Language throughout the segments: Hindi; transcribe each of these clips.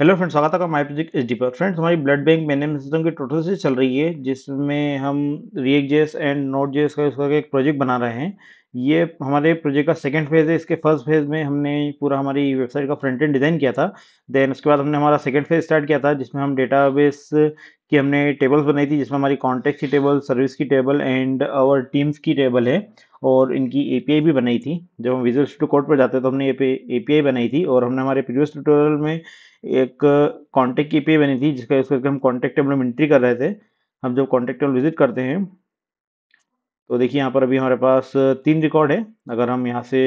हेलो फ्रेंड्स स्वागत है आपका माई प्रोजेक्ट एच डी पर फ्रेंड्स हमारी ब्लड बैंक मैनेजमेंट सिस्टम की टोटल से चल रही है जिसमें हम रिएक जेस एंड नोट जेस का इसका एक प्रोजेक्ट बना रहे हैं ये हमारे प्रोजेक्ट का सेकंड फेज़ है इसके फर्स्ट फेज़ में हमने पूरा हमारी वेबसाइट का फ्रंट एंड डिज़ाइन किया था देन उसके बाद हमने हमारा सेकेंड फेज़ स्टार्ट किया था जिसमें हम डेटाबेस की हमने टेबल्स बनाई थी जिसमें हमारी कॉन्टेक्ट की टेबल सर्विस की टेबल एंड आवर टीम्स की टेबल है और इनकी ए भी बनाई थी जब हम विजुअल स्टूडियो कोड पर जाते तो हमने ए पी बनाई थी और हमने हमारे प्रीवियस ट्यूटोरियल में एक कॉन्टैक्ट की एपीआई बनी थी जिसका यूज़ करके हम कॉन्टैक्ट टेबल में एंट्री कर रहे थे हम जब कॉन्टैक्ट टेबल विजिट करते हैं तो देखिए यहाँ पर अभी हमारे पास तीन रिकॉर्ड है अगर हम यहाँ से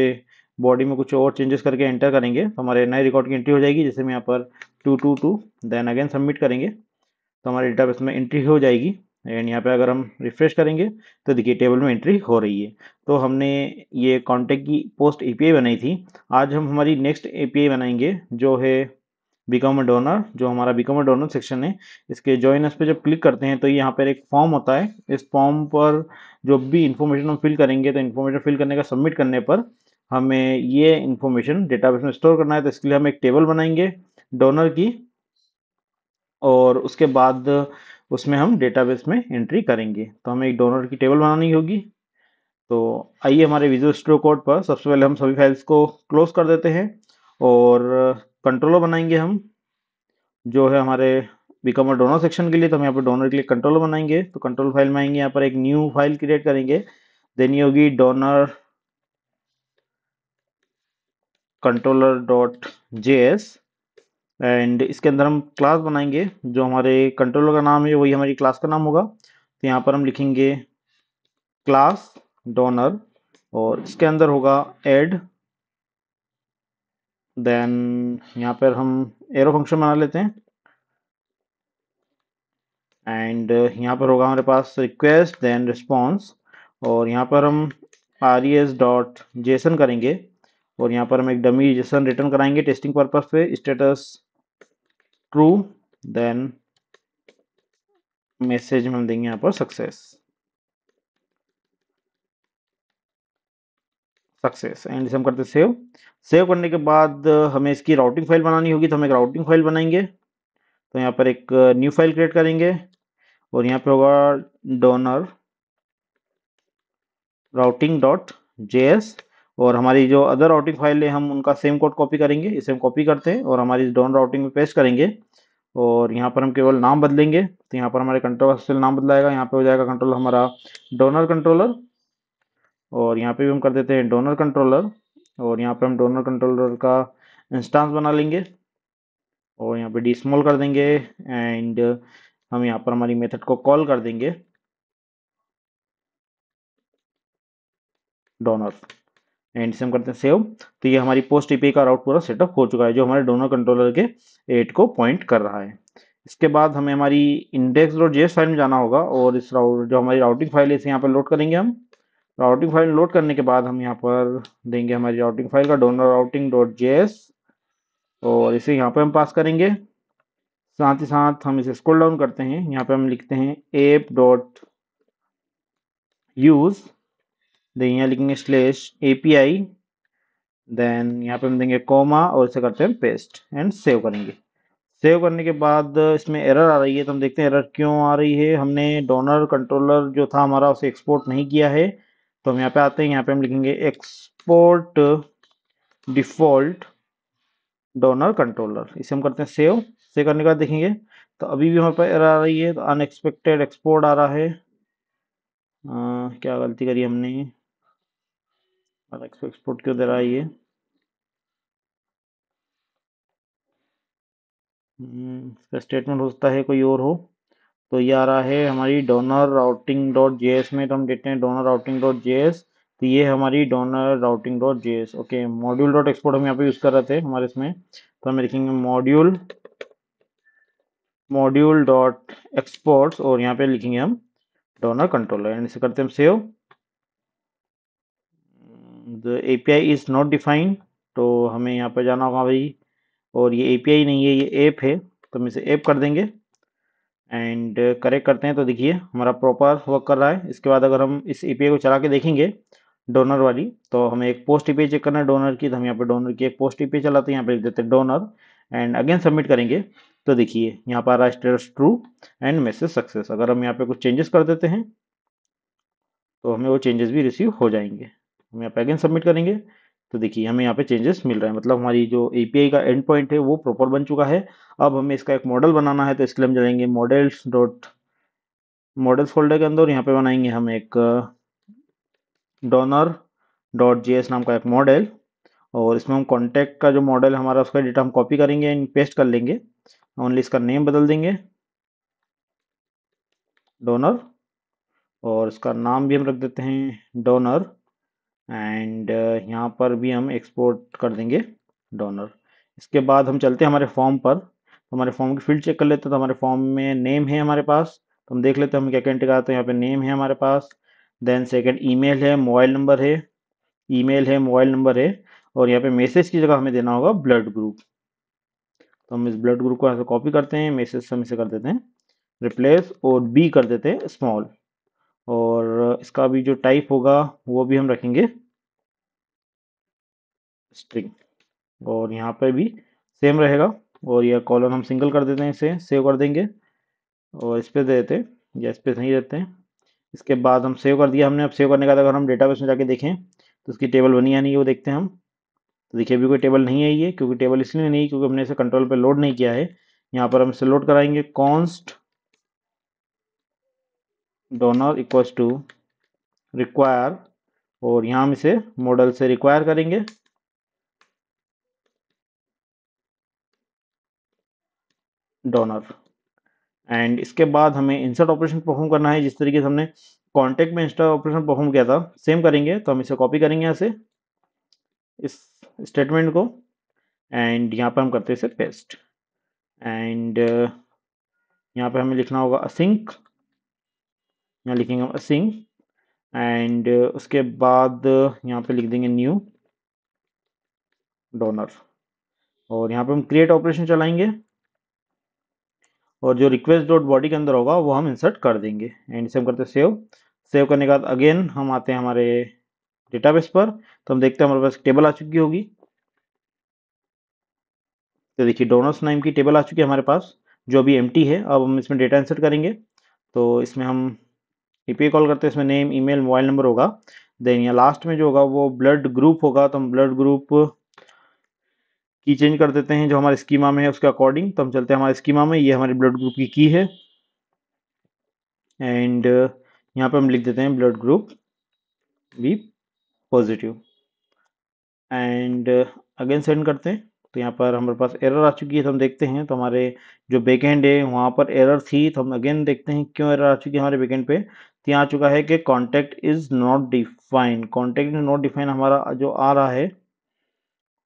बॉडी में कुछ और चेंजेस करके एंटर करेंगे तो हमारे नए रिकॉर्ड की एंट्री हो जाएगी जैसे हम यहाँ पर two two two then again submit करेंगे तो हमारे डेटाबेस में एंट्री हो जाएगी एंड यहाँ पे अगर हम रिफ्रेश करेंगे तो देखिए टेबल में एंट्री हो रही है तो हमने ये कॉन्टेक्ट की पोस्ट एपीआई बनाई थी आज हम हमारी नेक्स्ट एपीआई बनाएंगे जो है बिकम डोनर जो हमारा बिकम डोनर सेक्शन है इसके ज्वाइन पे जब क्लिक करते हैं तो यहाँ पर एक फॉर्म होता है इस फॉर्म पर जो भी इंफॉर्मेशन हम फिल करेंगे तो इन्फॉर्मेशन फिल करने का सबमिट करने पर हमें ये इन्फॉर्मेशन डेटाबेस में स्टोर करना है तो इसके लिए हम एक टेबल बनाएंगे डोनर की और उसके बाद उसमें हम डेटाबेस में एंट्री करेंगे तो हमें एक डोनर की टेबल बनानी होगी तो आइए हमारे विजुअल स्टूडियो कोड पर सबसे पहले हम सभी फाइल्स को क्लोज कर देते हैं और कंट्रोलर बनाएंगे हम जो है हमारे बिकम और डोनर सेक्शन के लिए तो हम यहाँ पर डोनर के लिए कंट्रोलर बनाएंगे तो कंट्रोल फाइल में आएंगे यहाँ पर एक न्यू फाइल क्रिएट करेंगे देनी होगी donor controller dot J S and इसके अंदर हम क्लास बनाएंगे जो हमारे कंट्रोलर का नाम है वही हमारी क्लास का नाम होगा तो यहाँ पर हम लिखेंगे क्लास डोनर और इसके अंदर होगा एड देन यहाँ पर हम एरो फंक्शन बना लेते हैं एंड यहाँ पर होगा हमारे पास रिक्वेस्ट देन रिस्पॉन्स और यहाँ पर हम आर डॉट जेसन करेंगे और यहाँ पर हम एक डमी जेसन रिटर्न कराएंगे टेस्टिंग पर्पज पे स्टेटस ट्रू देन मैसेज हम देंगे यहां पर सक्सेस सक्सेस एंड इसे हम करते सेव सेव करने के बाद हमें इसकी राउटिंग फाइल बनानी होगी तो हम एक राउटिंग फाइल बनाएंगे तो यहां पर एक न्यू फाइल क्रिएट करेंगे और यहां पे होगा donor routing dot J S और हमारी जो अदर राउटिंग फाइल है हम उनका सेम कोड कॉपी करेंगे इसे हम कॉपी करते हैं और हमारी डॉन राउटिंग में पेस्ट करेंगे और यहाँ पर हम केवल नाम बदलेंगे तो यहाँ पर हमारे कंट्रोवर्सियल नाम बदलाएगा यहाँ पे हो जाएगा कंट्रोल हमारा डोनर कंट्रोलर और यहाँ पे भी हम कर देते हैं डोनर कंट्रोलर और यहाँ पे हम डोनर कंट्रोलर का इंस्टांस बना लेंगे और यहाँ पे डी स्मॉल कर देंगे एंड हम यहाँ पर हमारी मेथड को कॉल कर देंगे डोनर एंड सेम करते हैं सेव तो ये हमारी पोस्ट ईपी का राउट पूरा सेटअप हो चुका है जो हमारे डोनर कंट्रोलर के एट को पॉइंट कर रहा है इसके बाद हमें हमारी इंडेक्स डॉट जेएस फाइल में जाना होगा और इस राउट जो हमारी राउटिंग फाइल है इसे यहाँ पर लोड करेंगे हम राउटिंग फाइल लोड करने के बाद हम यहाँ पर देंगे हमारी राउटिंग फाइल का डोनर राउटिंग डॉट जेएस और इसे यहाँ पर हम पास करेंगे साथ ही साथ हम इसे स्क्रोल डाउन करते हैं यहाँ पर हम लिखते हैं एप डॉट यूज़ देन यहाँ लिखेंगे slash A P I then यहाँ पे हम देंगे कॉमा और इसे करते हैं पेस्ट एंड सेव करेंगे सेव करने के बाद इसमें एरर आ रही है तो हम देखते हैं एरर क्यों आ रही है हमने डोनर कंट्रोलर जो था हमारा उसे एक्सपोर्ट नहीं किया है तो हम यहाँ पे आते हैं यहाँ पे हम लिखेंगे एक्सपोर्ट डिफॉल्ट डोनर कंट्रोलर इसे हम करते हैं सेव सेव करने के बाद देखेंगे तो अभी भी हमारे पास एरर आ रही है तो अनएक्सपेक्टेड एक्सपोर्ट आ रहा है आ, क्या गलती करी हमने अलग से एक्सपोर्ट के उधर आइए इसका स्टेटमेंट हो सकता है कोई और हो तो ये आ रहा है हमारी donor routing dot J S में तो हम देखते हैं donor routing dot J S तो ये हमारी donor routing dot J S okay module dot export हम यहाँ पे यूज़ कर रहे थे हमारे इसमें तो हम लिखेंगे मॉड्यूल मॉड्यूल डॉट एक्सपोर्ट्स और यहाँ पे लिखेंगे हम डोनर कंट्रोलर एंड इसे करते हैं हम save the A P I is not defined तो हमें यहाँ पर जाना होगा भाई और ये ए पी आई नहीं है ये ऐप है तो हम इसे ऐप कर देंगे एंड करेक्ट करते हैं तो देखिए हमारा प्रॉपर वर्क कर रहा है इसके बाद अगर हम इस ए पी आई को चला के देखेंगे डोनर वाली तो हमें एक पोस्ट ई चेक करना है डोनर की तो हम यहाँ पर डोनर की एक पोस्ट ई चलाते हैं यहाँ पर लिख देते हैं डोनर एंड अगेन सबमिट करेंगे तो देखिए यहाँ पर आ रहा है status true and message success अगर हम यहाँ पर कुछ चेंजेस कर देते हैं तो हमें वो चेंजेस भी रिसीव हो जाएंगे हम यहाँ पे अगेन सबमिट करेंगे तो देखिए हमें यहाँ पे चेंजेस मिल रहा है मतलब हमारी जो ए का एंड पॉइंट है वो प्रॉपर बन चुका है अब हमें इसका एक मॉडल बनाना है तो इसके लिए हम जाएंगे मॉडल्स डॉट मॉडल्स फोल्डर के अंदर यहाँ पे बनाएंगे हम एक डोनर डॉट जी नाम का एक मॉडल और इसमें हम कॉन्टैक्ट का जो मॉडल हमारा उसका डेटा हम कॉपी करेंगे एंड पेस्ट कर लेंगे ओनली इसका नेम बदल देंगे डोनर और इसका नाम भी हम रख देते हैं डोनर एंड uh, यहाँ पर भी हम एक्सपोर्ट कर देंगे डोनर इसके बाद हम चलते हैं हमारे फॉर्म पर तो हमारे फॉर्म की फील्ड चेक कर लेते हैं तो हमारे फॉर्म में नेम है हमारे पास तो हम देख लेते हैं हम क्या कंटेक्ट आते हैं यहाँ पे नेम है हमारे पास देन सेकंड ईमेल है मोबाइल नंबर है ईमेल है मोबाइल नंबर है और यहाँ पे मैसेज की जगह हमें देना होगा ब्लड ग्रुप तो हम इस ब्लड ग्रुप को यहाँ से कॉपी करते हैं मैसेज हम इसे कर देते हैं रिप्लेस और बी कर देते हैं स्मॉल और इसका भी जो टाइप होगा वो भी हम रखेंगे स्ट्रिंग और यहाँ पे भी सेम रहेगा और यह कॉलम हम सिंगल कर देते हैं इसे सेव कर देंगे और इस पर दे देते हैं या इस पर नहीं देते हैं इसके बाद हम सेव कर दिया हमने अब सेव करने का अगर हम डेटाबेस में जाके देखें तो उसकी टेबल बनी या नहीं वो देखते हैं हम तो देखिए अभी कोई टेबल नहीं है ये क्योंकि टेबल इसलिए नहीं क्योंकि हमने इसे कंट्रोल पर लोड नहीं किया है यहाँ पर हम इसे लोड कराएंगे const donor equals to require और यहाँ हम इसे मॉडल से रिक्वायर करेंगे डोनर एंड इसके बाद हमें इंसर्ट ऑपरेशन परफॉर्म करना है जिस तरीके से हमने कॉन्टेक्ट में इंस्टा ऑपरेशन परफॉर्म किया था सेम करेंगे तो हम इसे कॉपी करेंगे यहाँ से इस स्टेटमेंट को एंड यहाँ पर हम करते हैं इसे पेस्ट एंड यहाँ पर हमें लिखना होगा असिंक यहाँ लिखेंगे हम सिंह एंड uh, उसके बाद uh, यहाँ पे लिख देंगे न्यू डोनर और यहाँ पे हम क्रिएट ऑपरेशन चलाएंगे और जो रिक्वेस्ट डॉट बॉडी के अंदर होगा वो हम इंसर्ट कर देंगे एंड इसे हम करते सेव सेव करने के बाद अगेन हम आते हैं हमारे डेटाबेस पर तो हम देखते हैं हमारे पास टेबल आ चुकी होगी तो देखिए डोनर्स नाइम की टेबल आ चुकी है हमारे पास जो अभी एम है अब हम इसमें डेटा इंसर्ट करेंगे तो इसमें हम ईपीआई कॉल करते हैं इसमें नेम ईमेल मोबाइल नंबर होगा देन या लास्ट में जो होगा वो ब्लड ग्रुप होगा तो हम ब्लड ग्रुप की चेंज कर देते हैं जो हमारे स्कीमा में है उसके अकॉर्डिंग तो हम चलते हैं हमारे स्कीमा में ये हमारे ब्लड ग्रुप की की है एंड uh, यहाँ पे हम लिख देते हैं blood group B positive and again send करते हैं तो यहाँ पर हमारे पास एरर आ चुकी है तो हम देखते हैं तो हमारे जो बेकेंड है वहाँ पर एरर थी तो हम अगेन देखते हैं क्यों एरर आ चुकी है हमारे बेकेंड पे आ चुका है कि contact is not define is not define हमारा जो आ रहा है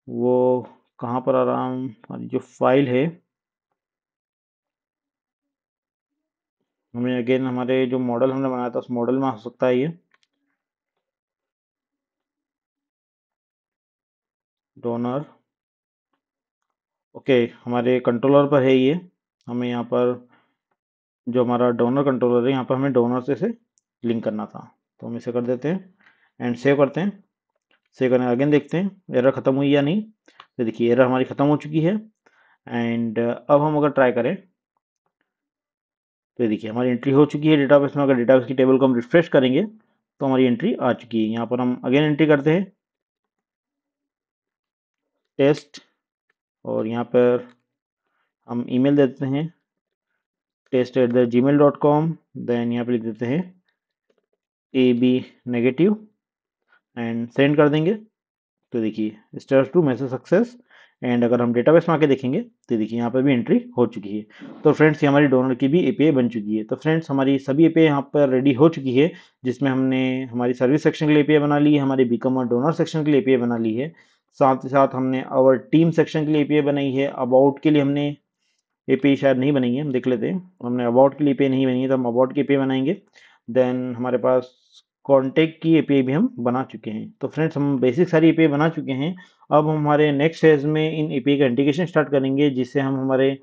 वो कहाँ पर आ रहा हमारी जो फाइल है हमें अगेन हमारे जो मॉडल हमने बनाया था उस मॉडल में आ सकता है ये डोनर ओके हमारे कंट्रोलर पर है ये हमें यहाँ पर जो हमारा डोनर कंट्रोलर है यहाँ पर हमें डोनर से इसे लिंक करना था तो हम इसे कर देते हैं एंड सेव करते हैं सेव करने अगेन देखते हैं एरर ख़त्म हुई या नहीं तो देखिए एरर हमारी ख़त्म हो चुकी है एंड uh, अब हम अगर ट्राई करें तो देखिए हमारी एंट्री हो चुकी है डेटाबेस में अगर डेटाबेस की टेबल को हम रिफ्रेश करेंगे तो हमारी एंट्री आ चुकी है यहाँ पर हम अगेन एंट्री करते हैं टेस्ट और यहाँ पर हम ईमेल देते हैं test at the gmail dot com then यहाँ पर लिख देते हैं A B negative and send कर देंगे तो देखिए star to message success and अगर हम डेटाबेस में आके देखेंगे तो देखिए यहाँ पर भी एंट्री हो चुकी है तो फ्रेंड्स ये हमारी डोनर की भी ए बन चुकी है तो फ्रेंड्स हमारी सभी ए यहाँ पर रेडी हो चुकी है जिसमें हमने हमारी सर्विस सेक्शन के लिए ए बना ली है हमारी बीकॉम और डोनर सेक्शन के लिए ए बना ली है साथ ही साथ हमने अवर टीम सेक्शन के लिए ए बनाई है अबाउट के लिए हमने ए शायद नहीं बनाई है हम देख लेते हैं हमने अबाउट के लिए ए नहीं बनी है तो हम अबाउट की ए बनाएंगे देन हमारे पास कॉन्टेक्ट की ए भी हम बना चुके हैं तो फ्रेंड्स हम बेसिक सारी ए बना चुके हैं अब हम हमारे नेक्स्ट फेज में इन ए का इंटीग्रेशन स्टार्ट करेंगे जिससे हम हमारे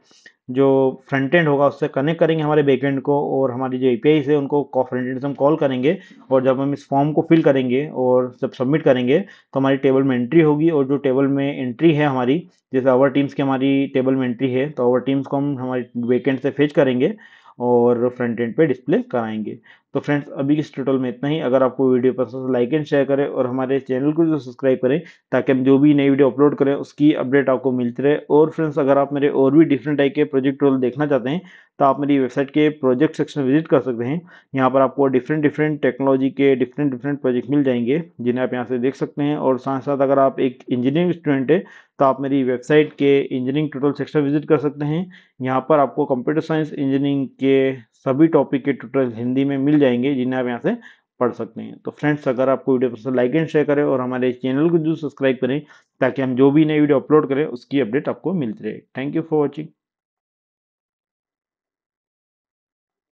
जो फ्रंट एंड होगा उससे कनेक्ट करेंगे हमारे बैक एंड को और हमारी जो ए है उनको फ्रंट एंड से हम कॉल करेंगे और जब हम इस फॉर्म को फिल करेंगे और जब सबमिट करेंगे तो हमारी टेबल में एंट्री होगी और जो टेबल में एंट्री है हमारी जैसे आवर टीम्स की हमारी टेबल में एंट्री है तो आवर टीम्स को हम हमारे बैक एंड से फेच करेंगे और फ्रंट एंड पे डिस्प्ले कराएंगे तो फ्रेंड्स अभी इस टोटल में इतना ही अगर आपको वीडियो पसंद लाइक एंड शेयर करें और हमारे चैनल को जो सब्सक्राइब करें ताकि हम जो भी नई वीडियो अपलोड करें उसकी अपडेट आपको मिलती रहे और फ्रेंड्स अगर आप मेरे और भी डिफरेंट टाइप के प्रोजेक्ट टोटल देखना चाहते हैं तो आप मेरी वेबसाइट के प्रोजेक्ट सेक्शन विजिट कर सकते हैं यहाँ पर आपको डिफरेंट डिफरेंट टेक्नोलॉजी के डिफरेंट डिफरेंट प्रोजेक्ट मिल जाएंगे जिन्हें आप यहाँ से देख सकते हैं और साथ साथ अगर आप एक इंजीनियरिंग स्टूडेंट है तो आप मेरी वेबसाइट के इंजीनियरिंग ट्यूटोरियल सेक्शन विजिट कर सकते हैं यहाँ पर आपको कंप्यूटर साइंस इंजीनियरिंग के सभी टॉपिक के ट्यूटोरियल हिंदी में मिल जाएंगे जिन्हें आप यहाँ से पढ़ सकते हैं तो फ्रेंड्स अगर आपको वीडियो पसंद लाइक एंड शेयर करें और हमारे चैनल को जरूर सब्सक्राइब करें ताकि हम जो भी नई वीडियो अपलोड करें उसकी अपडेट आपको मिलती रहे थैंक यू फॉर वॉचिंग